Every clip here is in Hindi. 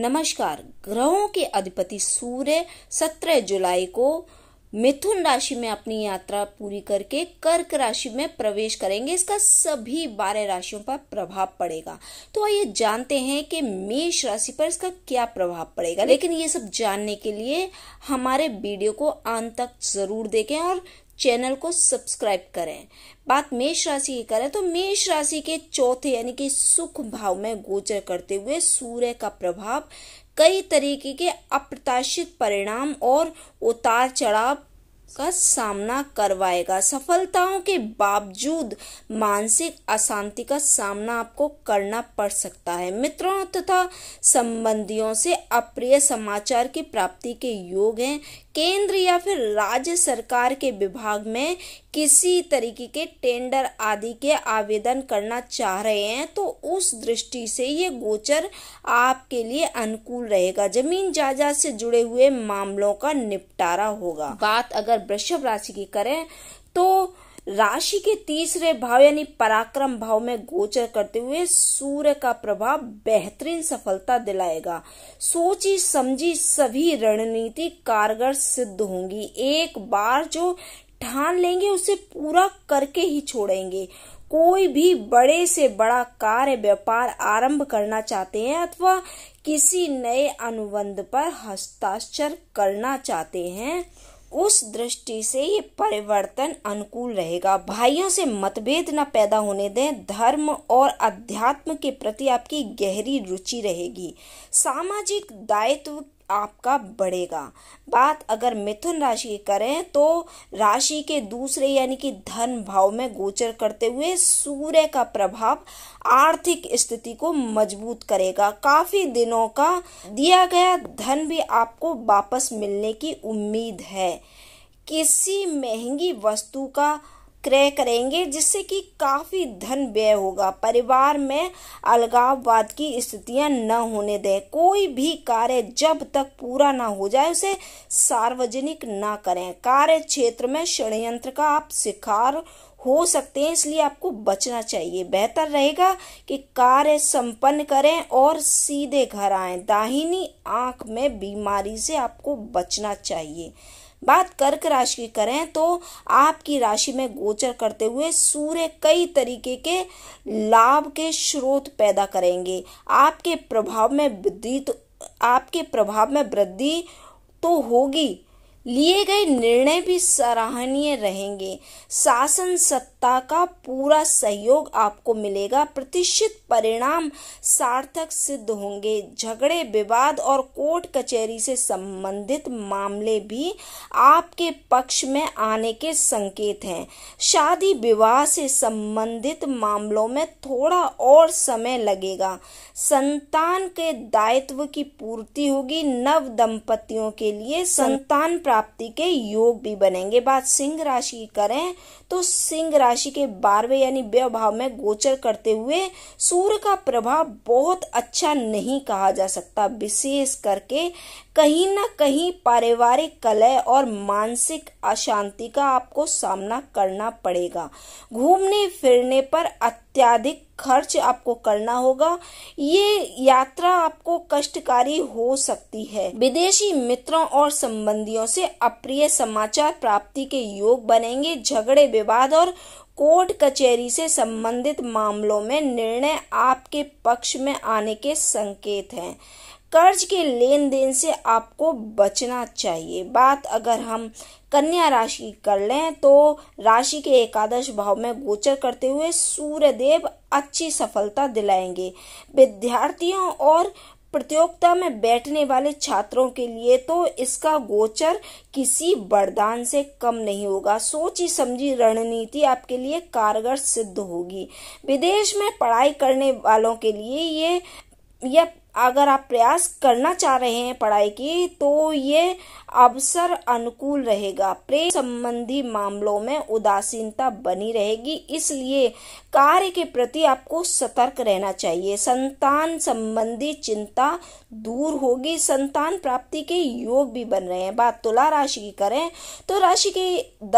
नमस्कार ग्रहों के अधिपति सूर्य 17 जुलाई को मिथुन राशि में अपनी यात्रा पूरी करके कर्क राशि में प्रवेश करेंगे इसका सभी बारह राशियों पर प्रभाव पड़ेगा तो आइए जानते हैं कि मेष राशि पर इसका क्या प्रभाव पड़ेगा लेकिन ये सब जानने के लिए हमारे वीडियो को अंत तक जरूर देखें और चैनल को सब्सक्राइब करें बात मेष राशि की करें तो मेष राशि के चौथे यानी कि सुख भाव में गोचर करते हुए सूर्य का प्रभाव कई तरीके के अप्रत्याशित परिणाम और उतार चढ़ाव का सामना करवाएगा सफलताओं के बावजूद मानसिक अशांति का सामना आपको करना पड़ सकता है मित्रों तथा संबंधियों से अप्रिय समाचार की प्राप्ति के योग हैं केंद्र या फिर राज्य सरकार के विभाग में किसी तरीके के टेंडर आदि के आवेदन करना चाह रहे हैं तो उस दृष्टि से ये गोचर आपके लिए अनुकूल रहेगा जमीन जायदाद से जुड़े हुए मामलों का निपटारा होगा बात अगर वृषभ राशि की करें तो राशि के तीसरे भाव यानी पराक्रम भाव में गोचर करते हुए सूर्य का प्रभाव बेहतरीन सफलता दिलाएगा सोची समझी सभी रणनीति कारगर सिद्ध होंगी एक बार जो ठान लेंगे उसे पूरा करके ही छोड़ेंगे कोई भी बड़े से बड़ा कार्य व्यापार आरंभ करना चाहते हैं अथवा किसी नए अनुबंध पर हस्ताक्षर करना चाहते हैं उस दृष्टि से ये परिवर्तन अनुकूल रहेगा भाइयों से मतभेद न पैदा होने दें धर्म और अध्यात्म के प्रति आपकी गहरी रुचि रहेगी सामाजिक दायित्व आपका बढ़ेगा बात अगर मिथुन राशि की करें तो राशि के दूसरे यानी कि धन भाव में गोचर करते हुए सूर्य का प्रभाव आर्थिक स्थिति को मजबूत करेगा काफी दिनों का दिया गया धन भी आपको वापस मिलने की उम्मीद है किसी महंगी वस्तु का क्रय करेंगे जिससे कि काफी धन व्यय होगा परिवार में अलगाववाद की स्थितियां न होने दें कोई भी कार्य जब तक पूरा ना हो जाए उसे सार्वजनिक ना करें कार्य क्षेत्र में षड्यंत्र का आप शिकार हो सकते हैं इसलिए आपको बचना चाहिए बेहतर रहेगा कि कार्य संपन्न करें और सीधे घर आए दाहिनी आंख में बीमारी से आपको बचना चाहिए बात कर्क राशि की करें तो आपकी राशि में गोचर करते हुए सूर्य कई तरीके के लाभ के स्रोत पैदा करेंगे आपके प्रभाव में वृद्धि तो आपके प्रभाव में वृद्धि तो होगी लिए गए निर्णय भी सराहनीय रहेंगे शासन सत्ता का पूरा सहयोग आपको मिलेगा प्रतिष्ठित परिणाम सार्थक सिद्ध होंगे झगड़े विवाद और कोर्ट कचहरी से संबंधित मामले भी आपके पक्ष में आने के संकेत हैं शादी विवाह से संबंधित मामलों में थोड़ा और समय लगेगा संतान के दायित्व की पूर्ति होगी नव दंपतियों के लिए संतान प्राप्त प्राप्ति के योग भी बनेंगे बात सिंह राशि की करें तो सिंह राशि के बारहवे यानी भाव में गोचर करते हुए सूर्य का प्रभाव बहुत अच्छा नहीं कहा जा सकता विशेष करके कहीं ना कहीं पारिवारिक कलह और मानसिक अशांति का आपको सामना करना पड़ेगा घूमने फिरने पर अच्छा अत्यधिक खर्च आपको करना होगा ये यात्रा आपको कष्टकारी हो सकती है विदेशी मित्रों और संबंधियों से अप्रिय समाचार प्राप्ति के योग बनेंगे झगड़े विवाद और कोर्ट कचहरी से संबंधित मामलों में निर्णय आपके पक्ष में आने के संकेत हैं कर्ज के लेन देन से आपको बचना चाहिए बात अगर हम कन्या राशि कर लें तो राशि के एकादश भाव में गोचर करते हुए सूर्यदेव अच्छी सफलता दिलाएंगे विद्यार्थियों और प्रतियोगिता में बैठने वाले छात्रों के लिए तो इसका गोचर किसी वरदान से कम नहीं होगा सोची समझी रणनीति आपके लिए कारगर सिद्ध होगी विदेश में पढ़ाई करने वालों के लिए ये यह अगर आप प्रयास करना चाह रहे हैं पढ़ाई की तो ये अवसर अनुकूल रहेगा प्रेम संबंधी मामलों में उदासीनता बनी रहेगी इसलिए कार्य के प्रति आपको सतर्क रहना चाहिए संतान संबंधी चिंता दूर होगी संतान प्राप्ति के योग भी बन रहे हैं बात तुला राशि की करें तो राशि के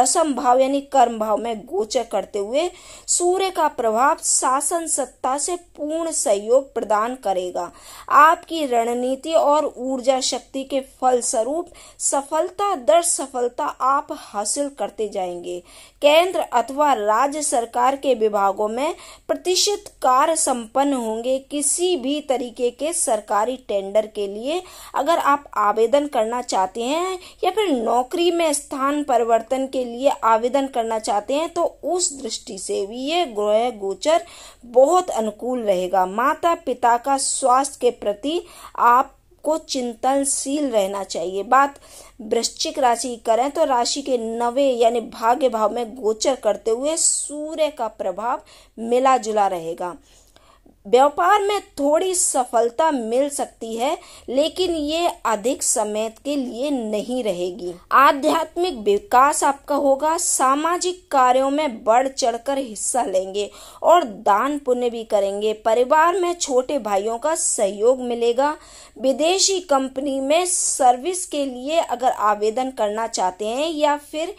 दसम भाव यानी कर्म भाव में गोचर करते हुए सूर्य का प्रभाव शासन सत्ता से पूर्ण सहयोग प्रदान करेगा आपकी रणनीति और ऊर्जा शक्ति के फल स्वरूप सफलता दर सफलता आप हासिल करते जाएंगे केंद्र अथवा राज्य सरकार के विभागों में प्रतिशत कार्य संपन्न होंगे किसी भी तरीके के सरकारी टेंडर के लिए अगर आप आवेदन करना चाहते हैं या फिर नौकरी में स्थान परिवर्तन के लिए आवेदन करना चाहते हैं तो उस दृष्टि से भी ये ग्रह गोचर बहुत अनुकूल रहेगा माता पिता का स्वास्थ्य के प्रति आप को चिंतनशील रहना चाहिए बात वृश्चिक राशि करें तो राशि के नवे यानी भाग्य भाव में गोचर करते हुए सूर्य का प्रभाव मिला जुला रहेगा व्यापार में थोड़ी सफलता मिल सकती है लेकिन ये अधिक समय के लिए नहीं रहेगी आध्यात्मिक विकास आपका होगा सामाजिक कार्यों में बढ़ चढ़कर हिस्सा लेंगे और दान पुण्य भी करेंगे परिवार में छोटे भाइयों का सहयोग मिलेगा विदेशी कंपनी में सर्विस के लिए अगर आवेदन करना चाहते हैं या फिर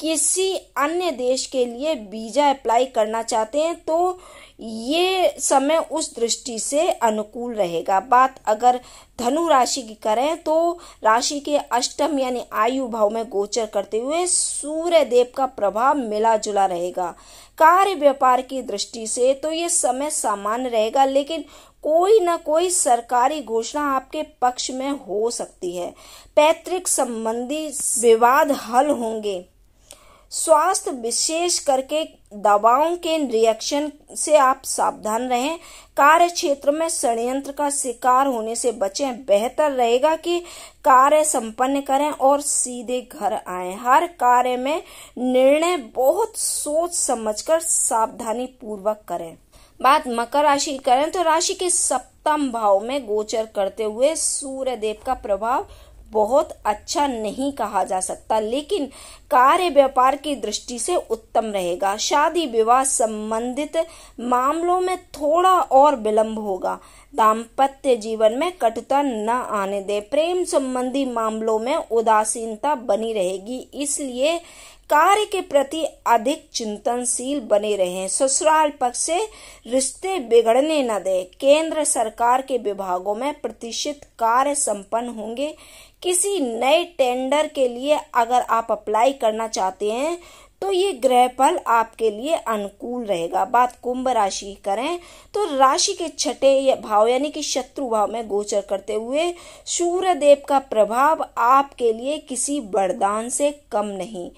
किसी अन्य देश के लिए वीजा अप्लाई करना चाहते हैं तो ये समय उस दृष्टि से अनुकूल रहेगा बात अगर धनु राशि की करें तो राशि के अष्टम यानी आयु भाव में गोचर करते हुए सूर्य देव का प्रभाव मिला जुला रहेगा कार्य व्यापार की दृष्टि से तो ये समय सामान्य रहेगा लेकिन कोई ना कोई सरकारी घोषणा आपके पक्ष में हो सकती है पैतृक संबंधी विवाद हल होंगे स्वास्थ्य विशेष करके दवाओं के रिएक्शन से आप सावधान रहें कार्य क्षेत्र में षडयंत्र का शिकार होने से बचें बेहतर रहेगा कि कार्य संपन्न करें और सीधे घर आए हर कार्य में निर्णय बहुत सोच समझकर सावधानी पूर्वक करें बात मकर राशि करें तो राशि के सप्तम भाव में गोचर करते हुए सूर्य देव का प्रभाव बहुत अच्छा नहीं कहा जा सकता लेकिन कार्य व्यापार की दृष्टि से उत्तम रहेगा शादी विवाह संबंधित मामलों में थोड़ा और विलंब होगा दाम्पत्य जीवन में कटुता न आने दे प्रेम संबंधी मामलों में उदासीनता बनी रहेगी इसलिए कार्य के प्रति अधिक चिंतनशील बने रहे ससुराल पक्ष से रिश्ते बिगड़ने न दे केंद्र सरकार के विभागों में प्रतिष्ठित कार्य संपन्न होंगे किसी नए टेंडर के लिए अगर आप अप्लाई करना चाहते हैं तो ये ग्रह फल आपके लिए अनुकूल रहेगा बात कुंभ राशि करें तो राशि के छठे भाव यानी कि शत्रु भाव में गोचर करते हुए सूर्य देव का प्रभाव आपके लिए किसी वरदान से कम नहीं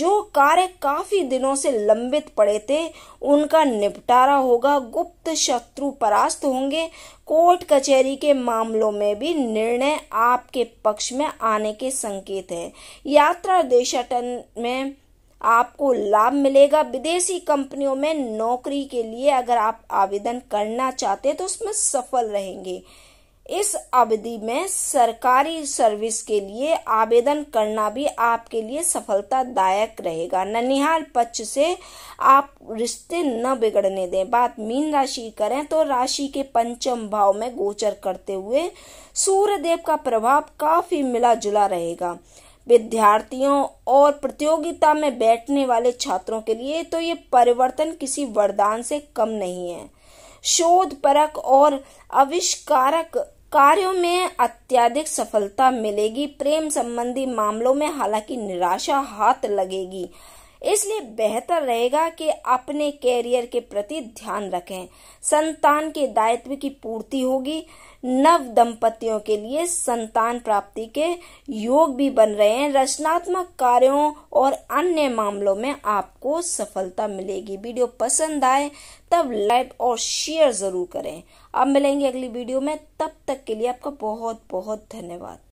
जो कार्य काफी दिनों से लंबित पड़े थे उनका निपटारा होगा गुप्त शत्रु परास्त होंगे कोर्ट कचहरी के मामलों में भी निर्णय आपके पक्ष में आने के संकेत है यात्रा देशाटन में आपको लाभ मिलेगा विदेशी कंपनियों में नौकरी के लिए अगर आप आवेदन करना चाहते हैं तो उसमें सफल रहेंगे इस अवधि में सरकारी सर्विस के लिए आवेदन करना भी आपके लिए सफलतादायक रहेगा ननिहाल पक्ष से आप रिश्ते न बिगड़ने दें बात मीन राशि करें तो राशि के पंचम भाव में गोचर करते हुए सूर्य देव का प्रभाव काफी मिला जुला रहेगा विद्यार्थियों और प्रतियोगिता में बैठने वाले छात्रों के लिए तो ये परिवर्तन किसी वरदान से कम नहीं है शोध परक और आविष्कारक कार्यों में अत्याधिक सफलता मिलेगी प्रेम संबंधी मामलों में हालांकि निराशा हाथ लगेगी इसलिए बेहतर रहेगा कि अपने कैरियर के प्रति ध्यान रखें संतान के दायित्व की पूर्ति होगी नव दंपतियों के लिए संतान प्राप्ति के योग भी बन रहे हैं रचनात्मक कार्यों और अन्य मामलों में आपको सफलता मिलेगी वीडियो पसंद आए तब लाइक और शेयर जरूर करें अब मिलेंगे अगली वीडियो में तब तक के लिए आपका बहुत बहुत धन्यवाद